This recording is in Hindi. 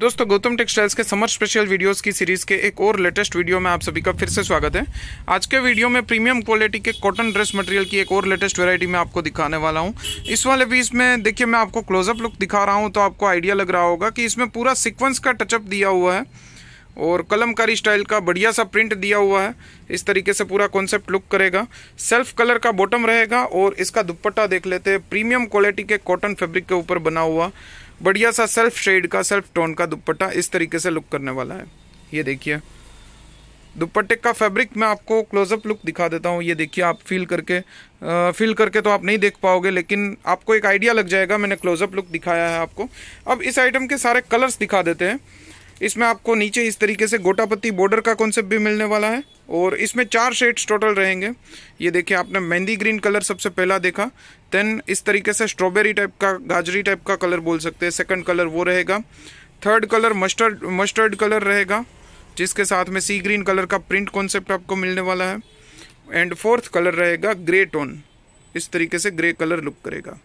दोस्तों गौतम टेक्सटाइल्स के समर स्पेशल वीडियोस की सीरीज के एक और लेटेस्ट वीडियो में आप सभी का फिर से स्वागत है आज के वीडियो में प्रीमियम क्वालिटी के कॉटन ड्रेस मटेरियल की एक और लेटेस्ट वैरायटी में आपको दिखाने वाला हूं इस वाले पीस में देखिए मैं आपको क्लोजअप लुक दिखा रहा हूँ तो आपको आइडिया लग रहा होगा कि इसमें पूरा सिक्वेंस का टचअप दिया हुआ है और कलमकारी स्टाइल का बढ़िया सा प्रिंट दिया हुआ है इस तरीके से पूरा कॉन्सेप्ट लुक करेगा सेल्फ कलर का बॉटम रहेगा और इसका दुपट्टा देख लेते हैं प्रीमियम क्वालिटी के कॉटन फेब्रिक के ऊपर बना हुआ बढ़िया सा सेल्फ शेड का सेल्फ टोन का दुपट्टा इस तरीके से लुक करने वाला है ये देखिए दुपट्टे का फैब्रिक मैं आपको क्लोजअप लुक दिखा देता हूँ ये देखिए आप फील करके आ, फील करके तो आप नहीं देख पाओगे लेकिन आपको एक आइडिया लग जाएगा मैंने क्लोजअप लुक दिखाया है आपको अब इस आइटम के सारे कलर्स दिखा देते हैं इसमें आपको नीचे इस तरीके से गोटापत्ती बॉर्डर का कॉन्सेप्ट भी मिलने वाला है और इसमें चार शेड्स टोटल रहेंगे ये देखिए आपने मेहंदी ग्रीन कलर सबसे पहला देखा देन इस तरीके से स्ट्रॉबेरी टाइप का गाजरी टाइप का कलर बोल सकते हैं सेकंड कलर वो रहेगा third colour mustard mustard colour रहेगा जिसके साथ में सी ग्रीन कलर का प्रिंट कॉन्सेप्ट आपको मिलने वाला है एंड फोर्थ कलर रहेगा ग्रे टोन इस तरीके से ग्रे कलर लुक करेगा